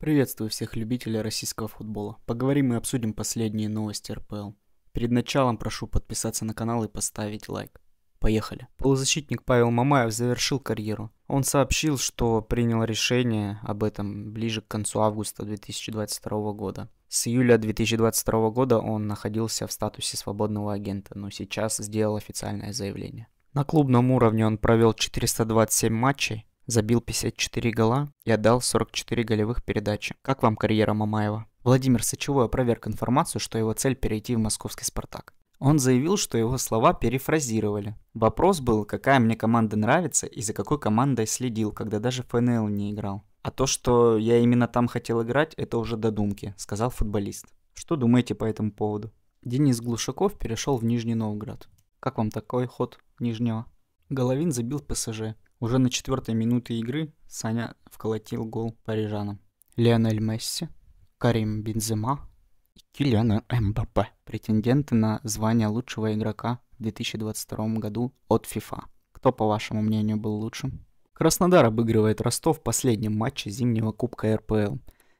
Приветствую всех любителей российского футбола. Поговорим и обсудим последние новости РПЛ. Перед началом прошу подписаться на канал и поставить лайк. Поехали. Полузащитник Павел Мамаев завершил карьеру. Он сообщил, что принял решение об этом ближе к концу августа 2022 года. С июля 2022 года он находился в статусе свободного агента, но сейчас сделал официальное заявление. На клубном уровне он провел 427 матчей, забил 54 гола и отдал 44 голевых передачи. Как вам карьера Мамаева? Владимир Сычевой опроверг информацию, что его цель перейти в московский «Спартак». Он заявил, что его слова перефразировали. Вопрос был, какая мне команда нравится и за какой командой следил, когда даже ФНЛ не играл. А то, что я именно там хотел играть, это уже додумки, сказал футболист. Что думаете по этому поводу? Денис Глушаков перешел в Нижний Новгород. Как вам такой ход Нижнего? Головин забил ПСЖ. Уже на четвертой минуте игры Саня вколотил гол парижанам. Леонель Месси, Карим Бензема и Килиана Мбаппе – претенденты на звание лучшего игрока в 2022 году от FIFA. Кто, по вашему мнению, был лучшим? Краснодар обыгрывает Ростов в последнем матче зимнего кубка РПЛ.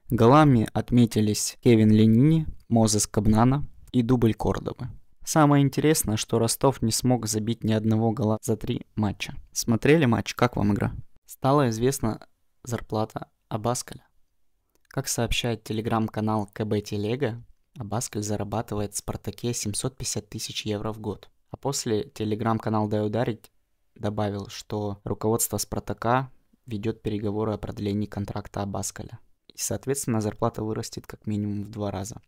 Голами отметились Кевин Ленини, Мозес Кабнана и дубль Кордовы. Самое интересное, что Ростов не смог забить ни одного гола за три матча. Смотрели матч? Как вам игра? Стала известна зарплата Абаскаля. Как сообщает телеграм-канал КБ Телега, Абаскаль зарабатывает в «Спартаке» 750 тысяч евро в год. А после телеграм-канал «Дай ударить» добавил, что руководство «Спартака» ведет переговоры о продлении контракта Абаскаля. И, соответственно, зарплата вырастет как минимум в два раза.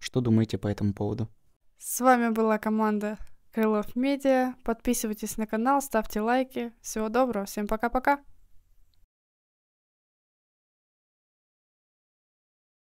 Что думаете по этому поводу? С вами была команда Крылов Медиа. Подписывайтесь на канал, ставьте лайки. Всего доброго, всем пока-пока.